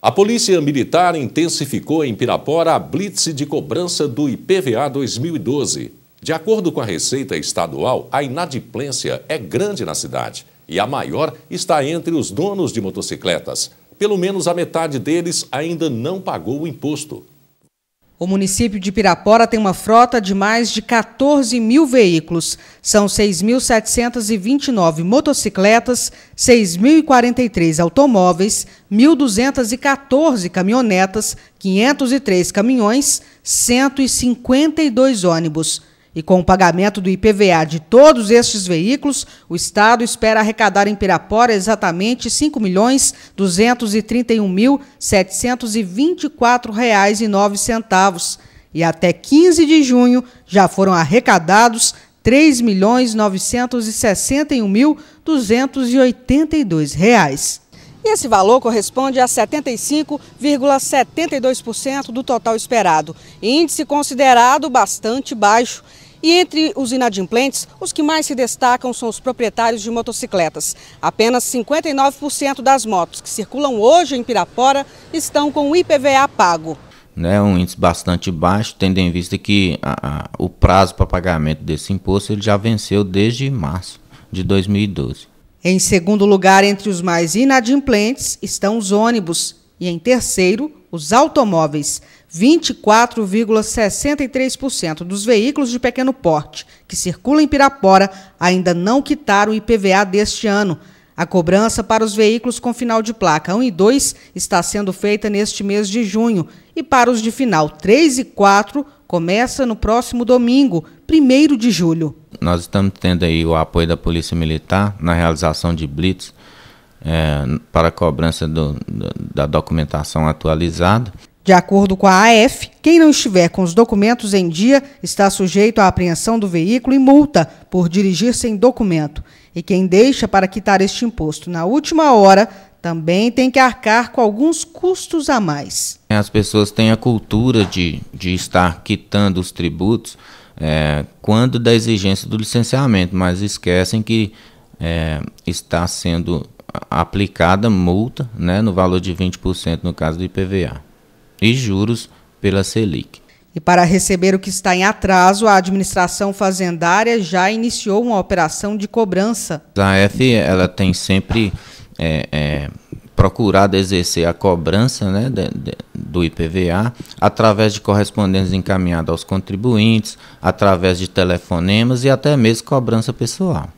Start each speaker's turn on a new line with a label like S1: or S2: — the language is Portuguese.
S1: A Polícia Militar intensificou em Pirapora a blitz de cobrança do IPVA 2012. De acordo com a Receita Estadual, a inadimplência é grande na cidade e a maior está entre os donos de motocicletas. Pelo menos a metade deles ainda não pagou o imposto.
S2: O município de Pirapora tem uma frota de mais de 14 mil veículos. São 6.729 motocicletas, 6.043 automóveis, 1.214 caminhonetas, 503 caminhões, 152 ônibus. E com o pagamento do IPVA de todos estes veículos, o Estado espera arrecadar em Pirapora exatamente R$ 5.231.724,09. E até 15 de junho já foram arrecadados R$ 3.961.282. E esse valor corresponde a 75,72% do total esperado, índice considerado bastante baixo. E entre os inadimplentes, os que mais se destacam são os proprietários de motocicletas. Apenas 59% das motos que circulam hoje em Pirapora estão com o IPVA pago.
S3: É um índice bastante baixo, tendo em vista que a, a, o prazo para pagamento desse imposto ele já venceu desde março de 2012.
S2: Em segundo lugar, entre os mais inadimplentes, estão os ônibus e, em terceiro, os automóveis. 24,63% dos veículos de pequeno porte que circulam em Pirapora ainda não quitaram o IPVA deste ano. A cobrança para os veículos com final de placa 1 e 2 está sendo feita neste mês de junho e para os de final 3 e 4 começa no próximo domingo, 1 de julho.
S3: Nós estamos tendo aí o apoio da Polícia Militar na realização de blitz é, para a cobrança do, da documentação atualizada.
S2: De acordo com a AF, quem não estiver com os documentos em dia está sujeito à apreensão do veículo e multa por dirigir sem documento. E quem deixa para quitar este imposto na última hora também tem que arcar com alguns custos a mais.
S3: É, as pessoas têm a cultura de, de estar quitando os tributos é, quando da exigência do licenciamento, mas esquecem que é, está sendo aplicada multa né, no valor de 20% no caso do IPVA e juros pela Selic.
S2: E para receber o que está em atraso, a administração fazendária já iniciou uma operação de cobrança.
S3: A F ela tem sempre é, é, procurado exercer a cobrança né, de, de, do IPVA através de correspondências encaminhadas aos contribuintes, através de telefonemas e até mesmo cobrança pessoal.